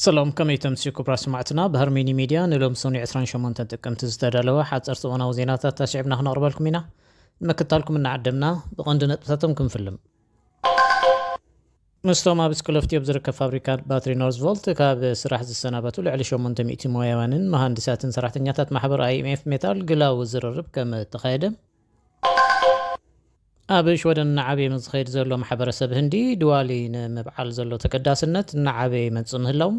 سلام كمي تمسي كبرى سمعتنا بهرميني ميديا نلوم سوني عسران شمون تدكم تزداد لوا حد ارتوانا وزيناتا تشعبنا هنا اربالكم هنا ما كتالكم ان عدمنا بغندو نتبتاتم كم فيلم مستوى ما بس كلفتي بزرك فابريكا باتري نورز فولت كاب سراح السنة باتول علي شمون تميتي مويوانين مهندسات سراح تنياتات محبر اي ام ميتال قلاو زر الرب كم تخيدم ኣብ ሽወደን እናዓበየ ምስ ዝኸይድ ዘሎ ማሕበረሰብ ህንዲ ድዋሊ ንምብዓል ዘሎ ተገዳስነት እናዓበየ ይመፅእ ምህላው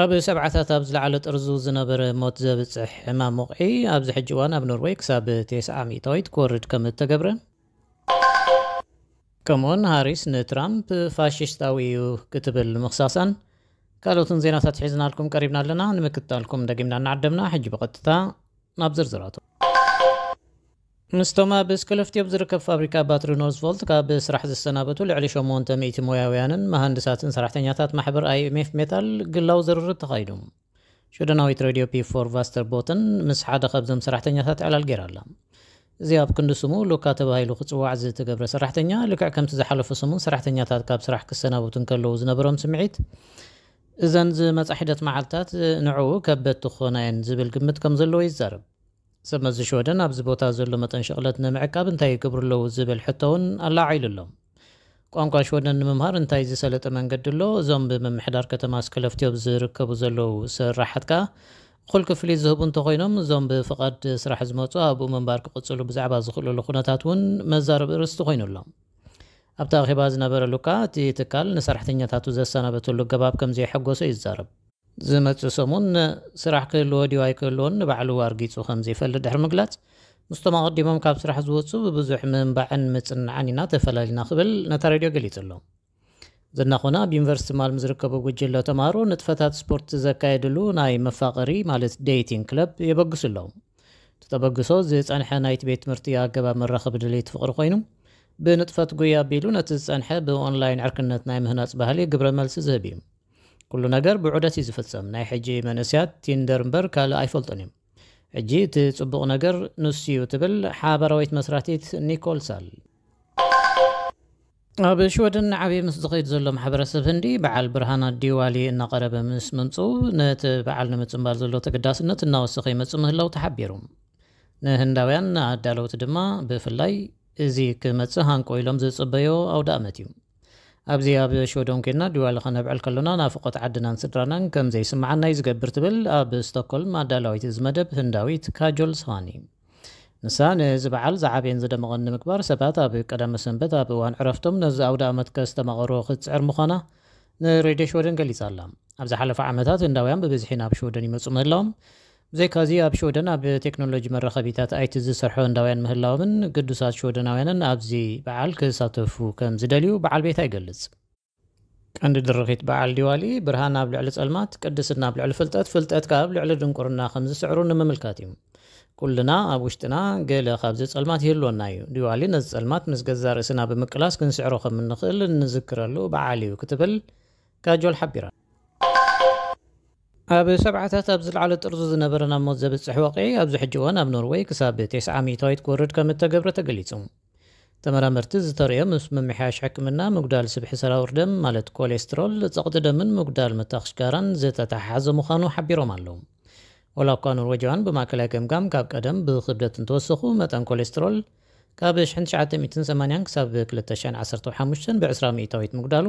ኣብ ሰብዓታት ኣብ ዝለዓለ ጥርዙ ዝነበረ ሞት ዘብፅሕ ሕማም ሙቕዒ ኣብዚ ሕጂ እዋን ኣብ ኖርዌይ ክሳብ 90 ሚእታዊት ክወርድ ከም እተገብረ ከምኡውን ሃሪስ ንትራምፕ ፋሽስታዊዩ ክትብል ምኽሳሳን ካልኦትን ዜናታት ሒዝናልኩም ቀሪብና ኣለና ንምክታልኩም ደጊምና እናዓደምና ሕጂ ብቐጥታ ናብ ዝርዝራቶም نستوما بسكلفتي بزرك فابريكا باتري نورز فولت كاب سرح زسنابتو لعلي شو مونتا ميت موياويان مهندسات سرحتنياتات محبر اي ميف ميتال قلاو زرر تخايدوم شو دناويت راديو بي 4 فاستر بوتن مسحادة خبزم سرحتنياتات على القرالة زياب كندو سمو لو كاتب هاي لو خطوة عزيز تقبر سرحتنيا لكع كم تزحلف سمون سرحتنياتات كاب سرح كسنابتو كلو زنبرهم سمعيت إذن زي متحدة معالتات نعوه كبت تخونين زي بالقمت كم زلو يزارب ሰብ ነዚ ሽወደን ኣብዚ ቦታ ዘሎ መጠን ሸቕለት ንምዕቃብ እንታይ ይገብሩ ኣለዉ ዝብል ሕቶ እውን ኣላዓኢሉ ኣሎም ቋንቋ ሽወደን ንምምሃር እንታይ ዝሰለጠ መንገዲ ኣሎ እዞም ብምምሕዳር ከተማ ስከለፍትዮ ዝርከቡ ዘለዉ ስራሕት ከኣ ኩል ክፍሊ ዝህቡ እንተኮይኖም እዞም ብፍቓድ ስራሕ ዝመፁ ኣብኡ ምንባር ክቕፅሉ ብዛዕባ ዝኽእልሉ ኩነታት እውን መዛረቢ ርስቲ ኮይኑ ኣሎም ኣብቲ ኣኼባ ዝነበረሉ ከዓ እቲ ትካል ንሰራሕተኛታቱ ዘሰናበተሉ ገባብ ከም ዘይሐጎሶ እዩ ዛረብ ዝመፅእ ስራሕ ክህልዎ ድዩ ኣይክህልዎን ንባዕሉ ኣርጊፁ ከምዘይፈልጥ ድሕሪ ምግላፅ ምስቶም ኣቐዲሞም ካብ ስራሕ ዝወፁ ብብዙሕ ምንባዕን ምፅንዓን ኢና ተፈላለዩና ክብል ነታ ሬድዮ ገሊፅ ኣሎ ዘናኾነ ኣብ ዩኒቨርሲቲ ማልም ዝርከቡ ጉጅለ ተምሃሮ ንጥፈታት ስፖርት ዘካየድሉ ናይ መፋቐሪ ማለት ዴይቲንግ ክለብ የበግሱ ኣለዉ እቲ ተበግሶ ዝፀንሐ ናይቲ ቤት ትምህርቲ ኣገባብ መራኸቢ ድሌት ፍቕሪ ኮይኑ ብንጥፈት ጉያ ኣቢሉ ነቲ ዝፀንሐ ብኦንላይን ዕርክነት ናይ ምህናፅ ባህሊ ግብረ መልሲ ዝህብ እዩ كل نجر بعودتي زفتسم ناي حجي منسيات تيندر مبر كالا ايفولتون يم حجي تصبق نجر نسي وتبل حابر ويت مسراتيت نيكول سال أبشودن عبي مصدقي تزلم حبر سفندي بعال برهانا ديوالي إن قرب مس منصو نت بعال نمتصم بارزلو تقداس نت الناوسخي متصم هلو تحبيرهم نهنداوين نهدالو تدما بفلاي إزي كمتصهان كويلم زي صبيو أو دامتيوم ኣብዚ ኣብ ሽወዶም ኬድና ድዋዕ ንኸነብዕል ከለና ናፍቆት ዓድናን ስድራናን ከም ዘይስምዓናይ ዝገብር ትብል ኣብ ስቶክሆልም ኣዳላዊት ዝመደብ ህንዳዊት ካጆል ሳኒ ንሳ ንህዚ በዓል ዝዓበየን ዝደመቐን ንምግባር ሰባት ኣብ ቀዳመ ሰንበት ኣብ እዋን ዕረፍቶም ነዚ ኣውደ ኣመት ከዝተመቐሮ ክትፅዕር ምዃና ንሬድዮ ሽወደን ገሊጻ ኣላ ኣብ ዝሓለፈ ዓመታት ህንዳውያን ብብዝሒ ናብ ሽወደን ይመፁ ምህላዎም ብዘይካዚ ኣብ ሸወደን ኣብ ቴክኖሎጂ መራኸቢታት ኣይቲ ዝሰርሑ ህንዳውያን ምህላዎምን ቅዱሳት ሸወደናውያንን ኣብዚ በዓል ክሳተፉ ከም ዝደልዩ በዓል ቤታ ይገልጽ ቀንዲ ድርኺት በዓል ዲዋሊ ብርሃን ኣብ ልዕሊ ጸልማት፣ ቅድስና ኣብ ልዕሊ ፍልጠት፣ ፍልጠት ካብ ኣብ ልዕሊ ድንቁርና ከም ዝስዕሩ ንምምልካት እዩ ኩልና ኣብ ውሽጥና ገለ ካብዚ ጸልማት ይህልወና እዩ ዲዋሊ ነዚ ጸልማት ምስ ገዛ ርእስና ብምቅላስ ክንስዕሮ ከም እንኽእል እንዝክረሉ በዓል እዩ ክትብል ካጆል ሓቢራ ኣብ 7ዓታት ኣብ ዝለዓለ ጥርዙ ዝነበረን ኣብ ሞት ዘብፅሕ ወቂዒ ኣብዚ ሕጂ እዋን ኣብ ኖርዌይ ክሳብ 90 ሚእታዊት ክወርድ ከም እተገብረ ተገሊጹ ተመራመርቲ ዝተርዮ ምስ ምምሕያሽ ሕክምና ምጉዳል ስብሒ ሰራውር ደም ማለት ኮሌስትሮል ፀቕጢ ደምን ምጉዳል ምትኽሽጋራን ዘተተሓሓዘ ምዃኑ ሓቢሮም ኣለዉ ወላ እኳ ኖርዌጃውያን ብማእከላይ ገምጋም ካብ ቀደም ብክብደት እንትወስኹ መጠን ኮሌስትሮል ካብ 1980 ክሳብ 2015 ብ20 ሚእታዊት ምጉዳሉ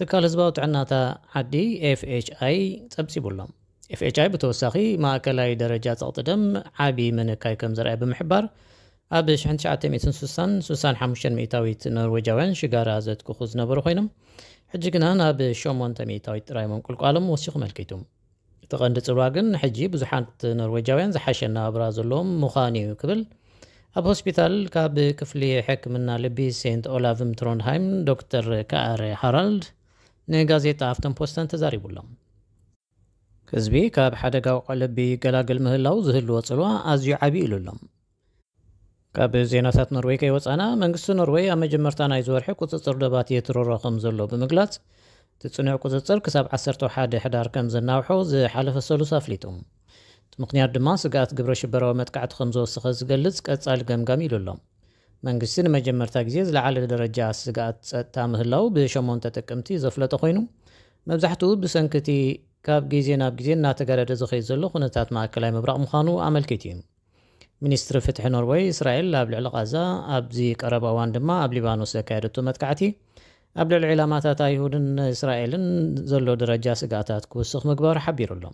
ትካል ህዝባዊ ጥዕናታ ዓዲ ኤፍኤችኣይ ጸብጺቡሎም ኤፍኤችኣይ ብተወሳኺ ማእከላይ ደረጃ ጸቕጢ ደም ዓብዪ ምንካይ ከም ዝረአየ ብምሕባር ኣብ 1960 65 ሚእታዊት ኖርዌጃውያን ሽጋራ ዘትክኹ ዝነበሩ ኮይኖም ሕጂ ግና ናብ 8 ሚእታዊት ጥራይ መንቁልቋሎም ወሲኹ መልኪቱ እቲ ቐንዲ ጽልዋ ግን ሕጂ ብዙሓት ኖርዌጃውያን ዝሓሸ ኣነባብራ ዘለዎም ምዃን እዩ ክብል ኣብ ሆስፒታል ካብ ክፍሊ ሕክምና ልቢ ሴንት ኦላቭም ትሮንድሃይም ዶክተር ከኣረ ሃራልድ ንጋዜጣ ኣፍቶም ፖስተን ተዛሪቡሎም ህዝቢ ካብ ሓደጋዊ ቀለቢ ገላግል ምህላው ዝህልዎ ፅልዋ ኣዝዩ ዓብዪ ኢሉሎም ካብ ዜናታት ኖርዌይ ከይወፃና መንግስቲ ኖርዌይ ኣብ መጀመርታ ናይ ዝወርሒ ቁፅፅር ደባት የትረሮ ከም ዘሎ ብምግላፅ እቲ ፅኑዕ ቁፅፅር ክሳብ 11 ሕዳር ከም ዘናውሖ ዝሓለፈ ሰሉስ ኣፍሊጡ እቲ ምክንያት ድማ ስጋኣት ግብረ ሽበራዊ መጥካዕቲ ከም ዝወስኸ ዝገልፅ ቀጻሊ ገምጋም ኢሉ ኣሎም መንግስትን መጀመርታ ግዜ ዝለዓለ ደረጃ ስጋኣት ፀጥታ ምህላው ብሸሞንተ ተጠቅምቲ ዘፍለጠ ኮይኑ መብዛሕትኡ ብሰንኪ እቲ ካብ ግዜ ናብ ግዜ እናተጋደደ ዝኸይድ ዘሎ ኩነታት ማእከላይ ምብራቕ ምዃኑ ኣመልኪት እዩ ሚኒስትሪ ፍትሒ ኖርዌይ እስራኤል ኣብ ልዕሊ ቃዛ ኣብዚ ቀረባ እዋን ድማ ኣብ ሊባኖስ ዘካየደቶ መጥካዕቲ ኣብ ልዕሊ ዕላማታት ኣይሁድን እስራኤልን ዘሎ ደረጃ ስጋኣታት ክውስኽ ምግባር ሓቢሩ ኣሎ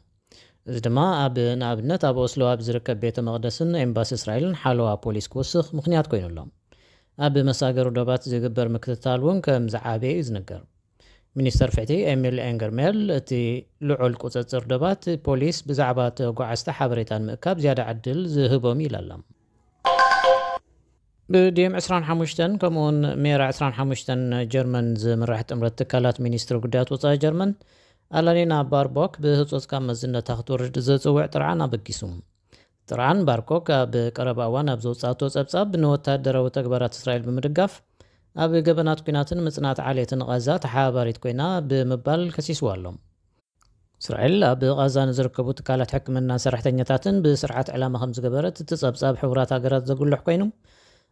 እዚ ድማ ኣብ ንኣብነት ኣብ ኦስሎ ኣብ ዝርከብ ቤተ መቕደስን ኤምባሲ እስራኤልን ሓለዋ ፖሊስ ክውስኽ ምክንያት ኮይኑ ኣሎ ኣብ መሳገር ዶባት ዝግበር ምክትታል እውን ከም ዝዓበየ እዩ ዝንገር ሚኒስተር ፍሕቲ ኤሚል ኤንገርሜል እቲ ልዑል ቁፅፅር ደባት ፖሊስ ብዛዕባ ተጓዓዝቲ ሓበሬታ ንምእካብ ዝያዳ ዕድል ዝህቦም ኢሉ ኣሎ ብዲም 25 ከምኡውን ሜራ 25 ጀርመን ዝምራሕ ጥምረት ትካላት ሚኒስትሪ ጉዳያት ወፃኢ ጀርመን ኣላኒና ባርቦክ ብህፁፅ ካብ መዝነታ ክትውርድ ዘፅውዕ ጥርዓን ኣበጊሱ ጥርዓን ባርኮ ቀረባ እዋን ኣብ ዘውፃእቶ ጸብጻብ ንወታደራዊ ተግባራት እስራኤል ብምድጋፍ ኣብ ገበናት ኩናትን ምጽናት ዓልየትን ቓዛ ተሓባባሪት ኮይና ብምባል ከሲስዎ ኣሎም እስራኤል ኣብ ቓዛ ንዝርከቡ ትካላት ሕክምና ሰራሕተኛታትን ብስርዓት ዕላማ ከም ዝገበረት እቲ ጸብጻብ ሕቡራት ሃገራት ዘጉልሕ ኮይኑ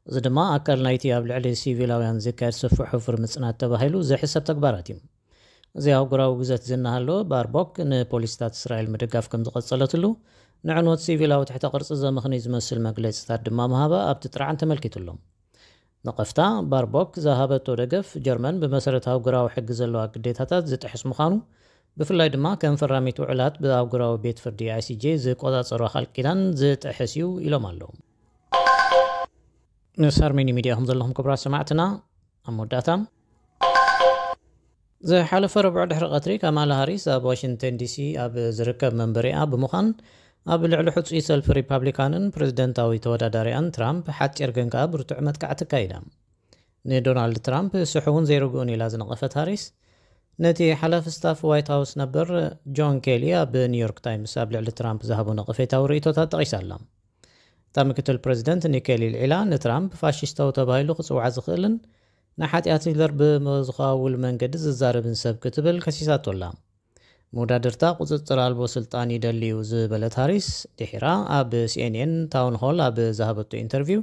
እዚ ድማ ኣካል ናይቲ ኣብ ልዕሊ ሲቪላውያን ዝካየድ ስፉሕ ሕፉር ምጽናት ተባሂሉ ዘሕሰብ ተግባራት እዩ እዚ ኣህጉራዊ ግዘት ዝናሃሎ ባርቦክ ንፖሊስታት እስራኤል ምድጋፍ ከም ዝቐጸለትሉ ንዕንወት ሲቪላዊ ትሕቲ ቅርፂ ዘምኽኒ ዝመስል መግለፂታት ድማ ምሃባ ኣብቲ ጥራዓን ተመልኪቱሎም ንቐፍታ ባርቦክ ዝሃበቶ ደገፍ ጀርመን ብመሰረታዊ ጉራዊ ሕጊ ዘለዋ ግዴታታት ዝጥሕስ ምዃኑ ብፍላይ ድማ ከም ፈራሚት ውዕላት ብኣህጉራዊ ቤት ፍርዲ ኣይሲጄ ዝቆፃፀሩ ኻልቂዳን ዝጥሕስ እዩ ኢሎም ኣለዉ ንሳርሜኒ ሚድያ ኹም ዘለኹም ክቡራት ሰማዕትና ኣብ መወዳእታ ዝሓለፈ ረብዑ ድሕሪ ቀትሪ ካማላ ሃሪስ ኣብ ዋሽንግተን ዲሲ ኣብ ዝርከብ መንበሪኣ ብምዃን ኣብ ልዕሊ ሕፁይ ሰልፊ ሪፓብሊካንን ፕሬዚደንታዊ ተወዳዳሪኣን ትራምፕ ሓጢር ግን ከኣ ብርቱዕ መጥቃዕ ትካይዳ ንዶናልድ ትራምፕ ስሑውን ዘይርግኡን ኢላ ዝነቐፈት ሃሪስ ነቲ ሓላፊ ስታፍ ዋይት ሃውስ ነበር ጆን ኬሊ ኣብ ኒውዮርክ ታይምስ ኣብ ልዕሊ ትራምፕ ዝሃቦ ነቐፌታዊ ርእቶታት ጠቒሳ ኣላ እታ ምክትል ፕሬዚደንት ኒኬሊ ልዒላ ንትራምፕ ፋሽስታዊ ተባሂሉ ክፅዋዕ ዝኽእልን ንሓጢኣት ሂለር ብዝኻውል መንገዲ ዝዛረብን ሰብ ክትብል ከሲሳቶ ኣላ መወዳድርታ ቁፅፅር ኣልቦ ስልጣን ይደልዩ ዝበለት ሃሪስ ድሒራ ኣብ ሲኤንኤን ታውን ሆል ኣብ ዝሃበቶ ኢንተርቪው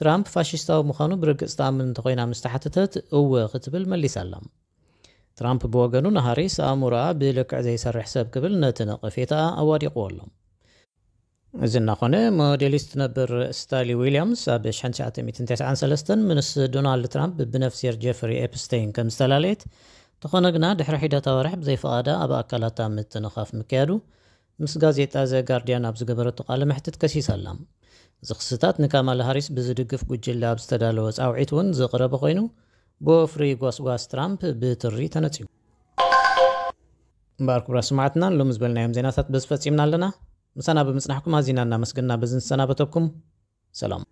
ትራምፕ ፋሽስታዊ ምዃኑ ብርግፅ ተኣምን እንተኮይና ምስ ተሓተተት እወ ክትብል መሊሳ ኣላ ትራምፕ ብወገኑ ንሃሪስ ኣእሙሮኣ ብልክዕ ዘይሰርሕ ሰብ ክብል ነቲ ነቐፌታኣ ኣዋዲቑዎ ኣሎ እዚ እናኾነ ሞዴሊስት ነብር ስታሊ ዊልያምስ ኣብ 1993 ምስ ዶናልድ ትራምፕ ብነፍሲር ጀፍሪ ኤፕስተይን ከም ዝተላለየት እንተኾነ ግና ድሕሪ ሒደ ተበርሕ ብዘይፈቓዳ ኣብ ኣካላታ ምትንኻፍ ምክያዱ ምስ ጋዜጣ ዘ ጋርድያን ኣብ ዝገበረቱ ቃለ ምሕትት ከሲስ ኣላ እዚ ክስታት ንካማል ሃሪስ ብዝድግፍ ጉጅለ ኣብ ዝተዳለወ ፃውዒት እውን ዝቕረበ ኮይኑ ብወፍሪ ጓስጓስ ትራምፕ ብትሪ ተነፂዩ እምበር ክቡራት ስማዕትናን ሎም ዝበልናዮም ዜናታት በዝፈፂምና ኣለና ምሳና ብምፅናሕኩም ኣዚና እናመስግንና ብዝንሰናበተኩም ሰላም